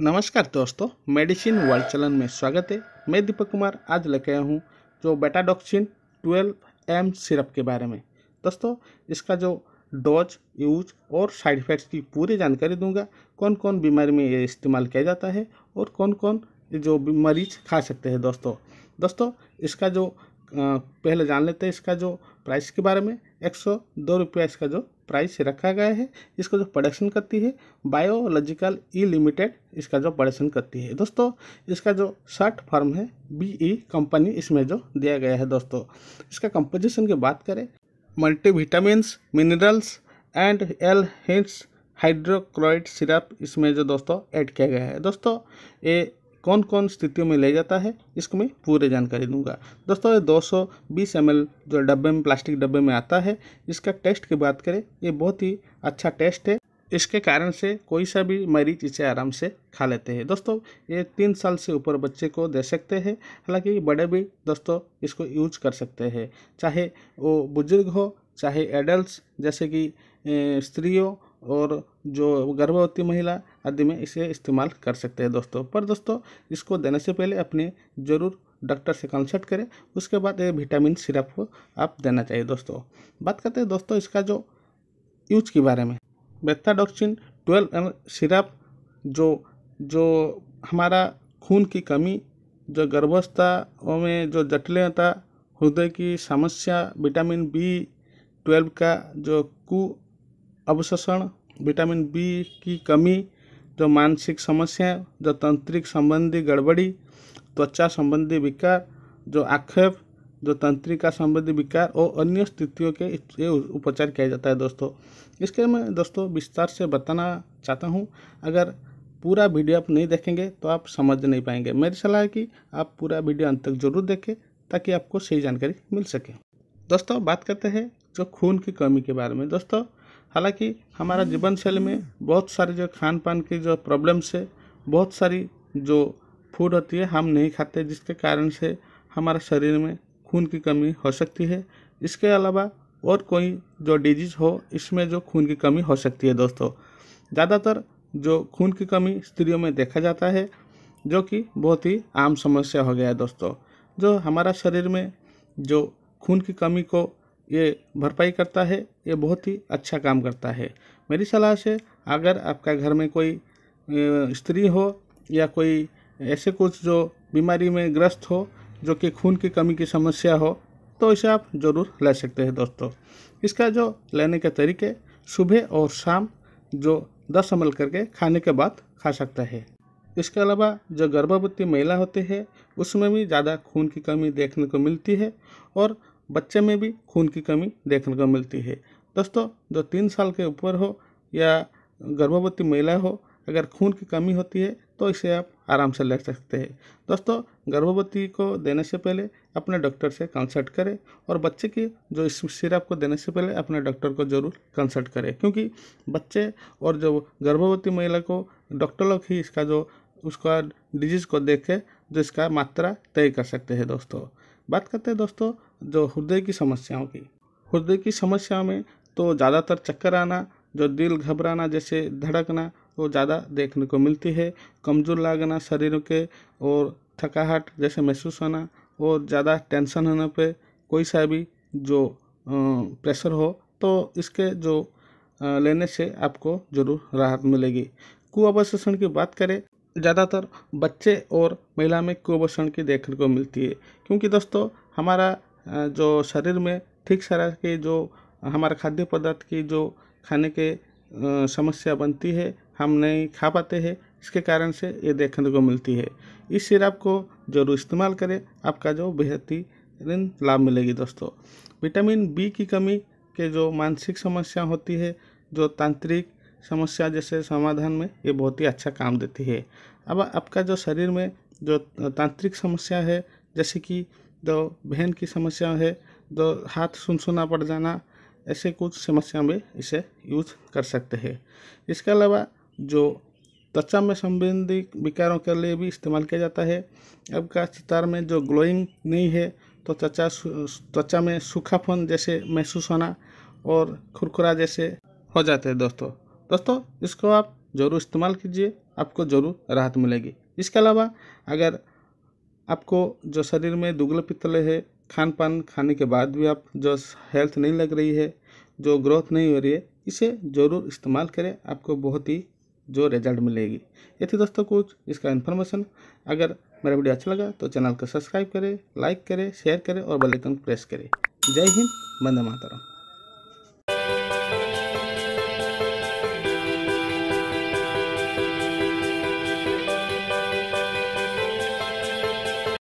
नमस्कार दोस्तों medicine world चलन में स्वागत है मैं दीपक कुमार आज लेके आया हूँ जो बेटाडोक्सिन ट्वेल्व एम सिरप के बारे में दोस्तों इसका जो डोज यूज और साइड इफ़ेक्ट्स की पूरी जानकारी दूंगा कौन कौन बीमारी में ये इस्तेमाल किया जाता है और कौन कौन जो मरीज खा सकते हैं दोस्तों दोस्तों इसका जो पहले जान लेते हैं इसका जो प्राइस के बारे में एक सौ दो रुपया इसका जो प्राइस रखा गया है इसका जो प्रोडक्शन करती है बायोलॉजिकल ई लिमिटेड इसका जो प्रोडक्शन करती है दोस्तों इसका जो शर्ट फॉर्म है बी ई कंपनी इसमें जो दिया गया है दोस्तों इसका कंपोजिशन की बात करें multivitamins minerals and L hints hydrochloride syrup इसमें जो दोस्तों ऐड किया गया है दोस्तों ये कौन कौन स्थितियों में ले जाता है इसको मैं पूरी जानकारी दूंगा दोस्तों ये 220 सौ जो डब्बे में प्लास्टिक डब्बे में आता है इसका टेस्ट की बात करें ये बहुत ही अच्छा टेस्ट है इसके कारण से कोई सा भी मरीज इसे आराम से खा लेते हैं दोस्तों ये तीन साल से ऊपर बच्चे को दे सकते हैं हालांकि बड़े भी दोस्तों इसको यूज कर सकते हैं चाहे वो बुजुर्ग हो चाहे एडल्ट जैसे कि स्त्रियों और जो गर्भवती महिला आदि में इसे इस्तेमाल कर सकते हैं दोस्तों पर दोस्तों इसको देने से पहले अपने ज़रूर डॉक्टर से कंसल्ट करें उसके बाद ये विटामिन सिरप को आप देना चाहिए दोस्तों बात करते हैं दोस्तों इसका जो यूज के बारे में बेथाडोक्सिन ट्वेल्व एम सिरप जो जो हमारा खून की कमी जो गर्भवस्था में जो जटिलता हृदय की समस्या विटामिन बी ट्वेल्व का जो कु अवशोषण विटामिन बी की कमी जो मानसिक समस्या जो तंत्रिक संबंधी गड़बड़ी त्वचा संबंधी विकार जो आक्षेप जो तंत्रिका संबंधी विकार और अन्य स्थितियों के ये उपचार किया जाता है दोस्तों इसके मैं दोस्तों विस्तार से बताना चाहता हूँ अगर पूरा वीडियो आप नहीं देखेंगे तो आप समझ नहीं पाएंगे मेरी सलाह है कि आप पूरा वीडियो अंत तक जरूर देखें ताकि आपको सही जानकारी मिल सके दोस्तों बात करते हैं जो खून की कमी के बारे में दोस्तों हालांकि हमारा जीवन शैली में बहुत सारे जो खान पान की जो प्रॉब्लम्स है बहुत सारी जो फूड होती है हम नहीं खाते जिसके कारण से हमारे शरीर में खून की कमी हो सकती है इसके अलावा और कोई जो डिजीज़ हो इसमें जो खून की कमी हो सकती है दोस्तों ज़्यादातर जो खून की कमी स्त्रियों में देखा जाता है जो कि बहुत ही आम समस्या हो गया है दोस्तों जो हमारा शरीर में जो खून की कमी को ये भरपाई करता है ये बहुत ही अच्छा काम करता है मेरी सलाह से अगर आपका घर में कोई स्त्री हो या कोई ऐसे कुछ जो बीमारी में ग्रस्त हो जो कि खून की कमी की समस्या हो तो इसे आप ज़रूर ले सकते हैं दोस्तों इसका जो लेने के तरीके सुबह और शाम जो दस अमल करके खाने के बाद खा सकता है इसके अलावा जो गर्भवती महिला होती है उसमें भी ज़्यादा खून की कमी देखने को मिलती है और बच्चे में भी खून की कमी देखने को मिलती है दोस्तों जो तीन साल के ऊपर हो या गर्भवती महिला हो अगर खून की कमी होती है तो इसे आप आराम से ले सकते हैं दोस्तों गर्भवती को देने से पहले अपने डॉक्टर से कंसल्ट करें और बच्चे की जो इस सिरप को देने से पहले अपने डॉक्टर को ज़रूर कंसल्ट करें क्योंकि बच्चे और जो गर्भवती महिला को डॉक्टर लोग ही इसका जो उसका डिजीज़ को देख के जो इसका मात्रा तय कर सकते हैं दोस्तों बात करते हैं दोस्तों जो हृदय की समस्याओं की हृदय की समस्याओं में तो ज़्यादातर चक्कर आना जो दिल घबराना जैसे धड़कना वो ज़्यादा देखने को मिलती है कमज़ोर लगना शरीर के और थकाहट जैसे महसूस होना और ज़्यादा टेंशन होने पे कोई सा भी जो प्रेशर हो तो इसके जो लेने से आपको ज़रूर राहत मिलेगी कुआवशोषण की बात करें ज़्यादातर बच्चे और महिला में कुपोषण की देखने को मिलती है क्योंकि दोस्तों हमारा जो शरीर में ठीक तरह के जो हमारे खाद्य पदार्थ की जो खाने के समस्या बनती है हम नहीं खा पाते हैं इसके कारण से ये देखने को मिलती है इस सिरप को जरूर इस्तेमाल करें आपका जो बेहतरीन लाभ मिलेगी दोस्तों विटामिन बी की कमी के जो मानसिक समस्या होती है जो तांत्रिक समस्या जैसे समाधान में ये बहुत ही अच्छा काम देती है अब आपका जो शरीर में जो तांत्रिक समस्या है जैसे कि जो बहन की समस्या है जो हाथ सुनसुना पड़ जाना ऐसे कुछ समस्या में इसे यूज कर सकते हैं इसके अलावा जो त्वचा में संबंधी विकारों के लिए भी इस्तेमाल किया जाता है अब का चितार में जो ग्लोइंग नहीं है तो त्वचा त्वचा में सूखापन जैसे महसूस होना और खुरखुरा जैसे हो जाते हैं दोस्तों दोस्तों इसको आप ज़रूर इस्तेमाल कीजिए आपको ज़रूर राहत मिलेगी इसके अलावा अगर आपको जो शरीर में दुगले पितले है खान पान खाने के बाद भी आप जो हेल्थ नहीं लग रही है जो ग्रोथ नहीं हो रही है इसे ज़रूर इस्तेमाल करें आपको बहुत ही जो रिजल्ट मिलेगी ये थी दोस्तों कुछ इसका इन्फॉर्मेशन अगर मेरा वीडियो अच्छा लगा तो चैनल को सब्सक्राइब करें लाइक करें शेयर करें और बेल आइकन प्रेस करें जय हिंद बंदे मातरम